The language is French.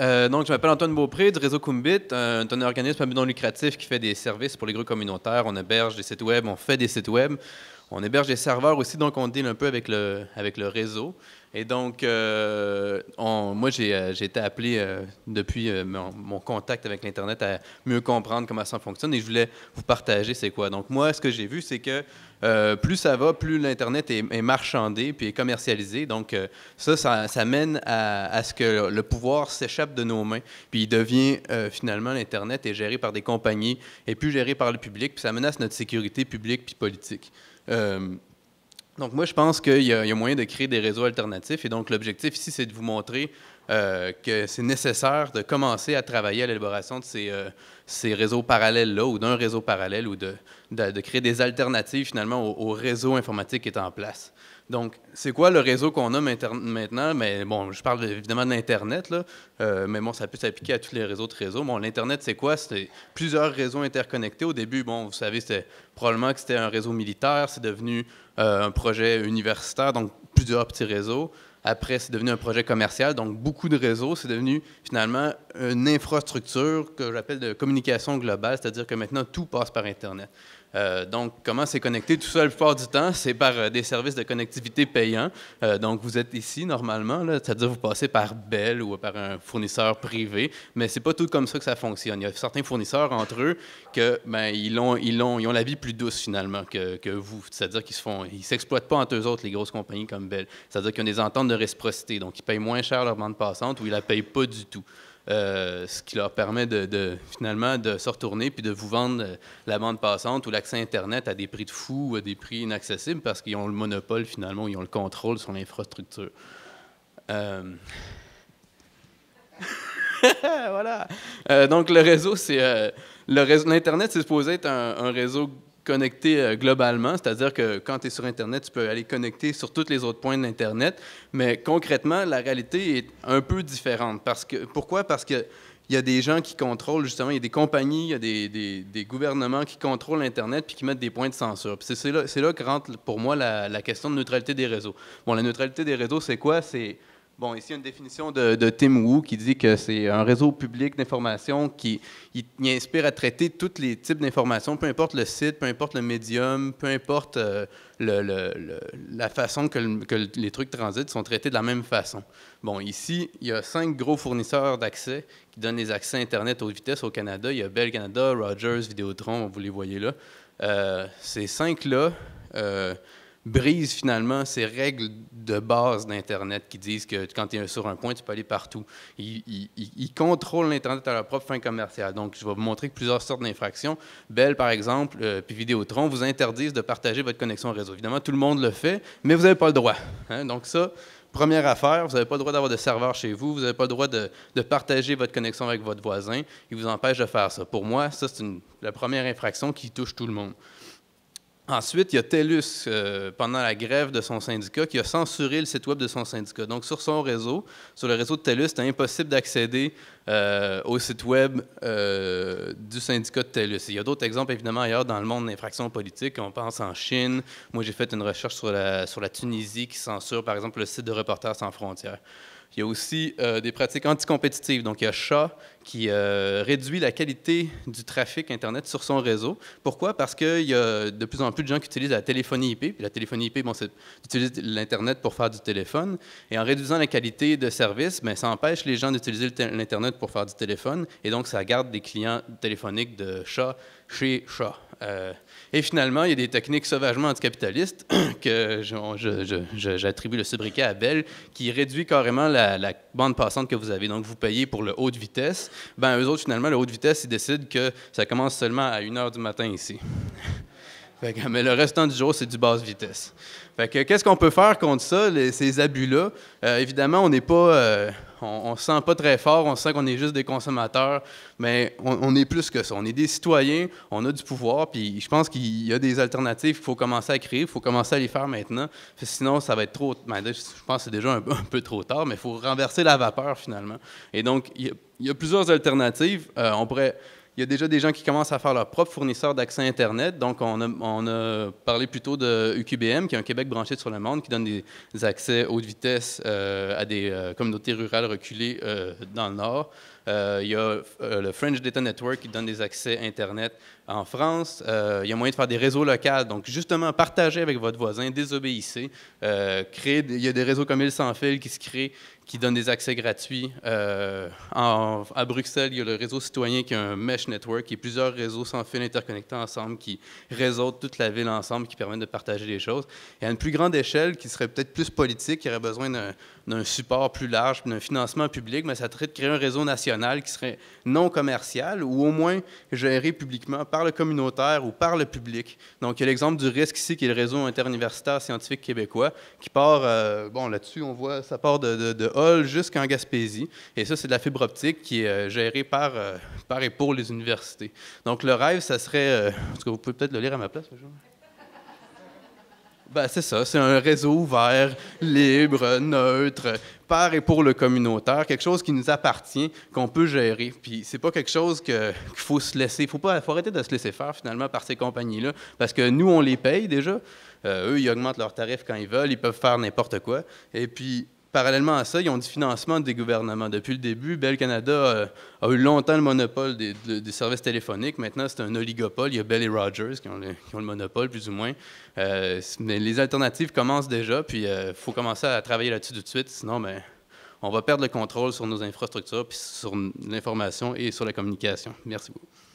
Euh, donc, je m'appelle Antoine Beaupré du réseau Kumbit, un, organisme à but non lucratif qui fait des services pour les groupes communautaires. On héberge des sites web, on fait des sites web. On héberge des serveurs aussi, donc on deal un peu avec le, réseau. Et donc, euh, moi, euh, j'ai été appelé euh, depuis mon, contact avec l'Internet à mieux comprendre comment ça fonctionne et je voulais vous partager c'est quoi. Donc, moi, ce que j'ai vu, c'est que plus ça va, plus l'Internet est, marchandé puis commercialisé. Donc, ça, ça, mène à, à, ce que le pouvoir s'échappe de nos mains. Puis, il devient finalement, l'Internet est géré par des compagnies et plus géré par le public. Puis, ça menace notre sécurité publique puis politique. Euh, donc moi, je pense qu'il y, a moyen de créer des réseaux alternatifs. Et donc l'objectif ici, c'est de vous montrer euh, que c'est nécessaire de commencer à travailler à l'élaboration de ces, euh, réseaux parallèles-là ou d'un réseau parallèle ou de, créer des alternatives finalement au, au réseau informatique qui est en place. Donc, c'est quoi le réseau qu'on a maintenant? Mais bon, je parle évidemment de l'Internet, euh, mais bon, ça peut s'appliquer à tous les réseaux de réseaux. Bon, l'Internet, c'est quoi? C'était plusieurs réseaux interconnectés. Au début, bon, vous savez, c'était probablement que c'était un réseau militaire, c'est devenu euh, un projet universitaire, donc plusieurs petits réseaux. Après, c'est devenu un projet commercial, donc beaucoup de réseaux. C'est devenu finalement une infrastructure que j'appelle de communication globale, c'est-à-dire que maintenant tout passe par Internet. Euh, donc, comment c'est connecté? Tout ça, la plupart du temps, c'est par euh, des services de connectivité payants. Euh, donc, vous êtes ici normalement, c'est-à-dire vous passez par Bell ou par un fournisseur privé, mais ce n'est pas tout comme ça que ça fonctionne. Il y a certains fournisseurs entre eux que ben, ils, ont, ils, ont, ils ont la vie plus douce finalement que, vous, c'est-à-dire qu'ils se ils s'exploitent pas entre eux autres les grosses compagnies comme Bell. C'est-à-dire qu'ils ont des ententes de réciprocité, donc ils payent moins cher leur bande passante ou ils la payent pas du tout. Euh, ce qui leur permet de, finalement de se retourner puis de vous vendre euh, la bande passante ou l'accès Internet à des prix de fou ou à des prix inaccessibles parce qu'ils ont le monopole finalement, ils ont le contrôle sur l'infrastructure. Euh, voilà. donc le réseau, c'est le réseau, l'internet, c'est supposé être un réseau connecter euh, globalement, c'est-à-dire que quand tu es sur Internet, tu peux aller connecter sur tous les autres points de l'Internet, mais concrètement, la réalité est un peu différente. Parce que, pourquoi? Parce qu'il y a des gens qui contrôlent, justement, il y a des compagnies, il y a des, gouvernements qui contrôlent Internet puis qui mettent des points de censure. C'est là, que rentre pour moi la, la question de neutralité des réseaux. Bon, la neutralité des réseaux, c'est quoi? C'est Bon, ici, une définition de, Tim Wu qui dit que c'est un réseau public d'information qui inspire à traiter tous les types d'informations, peu importe le site, peu importe le médium, peu importe euh, le, la façon que, les trucs transitent, sont traités de la même façon. Bon, ici, il y a cinq gros fournisseurs d'accès qui donnent les accès Internet haute vitesse au Canada. Il y a Bell Canada, Rogers, Vidéotron, vous les voyez là. Euh, ces cinq-là... Euh, brise finalement ces règles de base d'Internet qui disent que quand tu es sur un point, tu peux aller partout. Ils, il, contrôlent l'Internet à leur propre fin commerciale. Donc, je vais vous montrer plusieurs sortes d'infractions. Bell, par exemple, euh, puis Vidéotron vous interdisent de partager votre connexion au réseau. Évidemment, tout le monde le fait, mais vous n'avez pas le droit. Hein. Donc, ça, première affaire, vous n'avez pas le droit d'avoir de serveur chez vous, vous n'avez pas le droit de, de, partager votre connexion avec votre voisin. Ils vous empêchent de faire ça. Pour moi, ça, c'est la première infraction qui touche tout le monde. Ensuite, il y a TELUS, euh, pendant la grève de son syndicat, qui a censuré le site web de son syndicat. Donc, sur son réseau, sur le réseau de TELUS, c'était impossible d'accéder euh, au site web euh, du syndicat de TELUS. Il y a d'autres exemples, évidemment, ailleurs dans le monde d'infractions politiques. On pense en Chine. Moi, j'ai fait une recherche sur la, sur la Tunisie qui censure, par exemple, le site de Reporters sans frontières. Il y a aussi euh, des pratiques anticompétitives. Donc, il y a Chat qui euh, réduit la qualité du trafic Internet sur son réseau. Pourquoi? Parce qu'il y a de plus en plus de gens qui utilisent la téléphonie IP. la téléphonie IP, bon, c'est d'utiliser l'Internet pour faire du téléphone. Et en réduisant la qualité de service, mais ben, ça empêche les gens d'utiliser l'Internet pour faire du téléphone. Et donc, ça garde des clients téléphoniques de Chat chez SHA. Euh, et finalement, il y a des techniques sauvagement anticapitalistes que j'attribue le sobriquet à Bell, qui réduit carrément la, la, bande passante que vous avez. Donc, vous payez pour le haut de vitesse. Ben, eux autres, finalement, le haut de vitesse, ils décident que ça commence seulement à 1 h du matin ici. mais le restant du jour, c'est du basse vitesse. qu'est-ce qu'on peut faire contre ça, les, ces abus-là? Euh, évidemment, on n'est pas. Euh, on ne se sent pas très fort, on sent qu'on est juste des consommateurs, mais on, est plus que ça. On est des citoyens, on a du pouvoir, puis je pense qu'il y a des alternatives qu'il faut commencer à créer, il faut commencer à les faire maintenant. Sinon, ça va être trop. Ben, je pense que c'est déjà un, peu trop tard, mais il faut renverser la vapeur finalement. Et donc, il y, a plusieurs alternatives. Euh, on pourrait il y a déjà des gens qui commencent à faire leur propre fournisseur d'accès Internet. Donc, on a, parlé plutôt de UQBM, qui est un Québec branché sur le monde, qui donne des, accès haute vitesse euh, à des euh, communautés rurales reculées euh, dans le Nord. Euh, il y a euh, le French Data Network qui donne des accès Internet en France. Euh, il y a moyen de faire des réseaux locaux. Donc, justement, partagez avec votre voisin, désobéissez. il y a des réseaux comme Île sans fil qui se créent qui donnent des accès gratuits. en, à Bruxelles, il y a le réseau citoyen qui est un mesh network, y a plusieurs réseaux sans fil interconnectés ensemble, qui réseautent toute la ville ensemble, qui permettent de partager les choses. Et à une plus grande échelle, qui serait peut-être plus politique, qui aurait besoin d'un support plus large, d'un financement public, mais ça traite de créer un réseau national qui serait non commerciale ou au moins gérée publiquement par le communautaire ou par le public. Donc, il y a l'exemple du risque ici qui est le réseau interuniversitaire scientifique québécois qui part, euh, bon, là-dessus, on voit, ça part de, de, Hull jusqu'en Gaspésie. Et ça, c'est de la fibre optique qui est euh, gérée par, euh, par et pour les universités. Donc, le rêve, ça serait. en tout cas, vous pouvez peut-être le lire à ma place, aujourd'hui. Ben, c'est ça, c'est un réseau ouvert, libre, neutre, par et pour le communautaire, quelque chose qui nous appartient, qu'on peut gérer. Puis c'est pas quelque chose qu'il faut se laisser, faut pas arrêter de se laisser faire finalement par ces compagnies-là, parce que nous on les paye déjà. Euh, eux, ils augmentent leurs tarifs quand ils veulent, ils peuvent faire n'importe quoi. Et puis parallèlement à ça, ils ont du financement des gouvernements. Depuis le début, Bell Canada euh, a eu longtemps le monopole des, services téléphoniques. Maintenant, c'est un oligopole. Il y a Bell et Rogers qui ont le, monopole, plus ou moins. Euh, mais les alternatives commencent déjà, puis il euh, faut commencer à travailler là-dessus tout de suite. Sinon, ben, on va perdre le contrôle sur nos infrastructures, sur l'information et sur la communication. Merci beaucoup.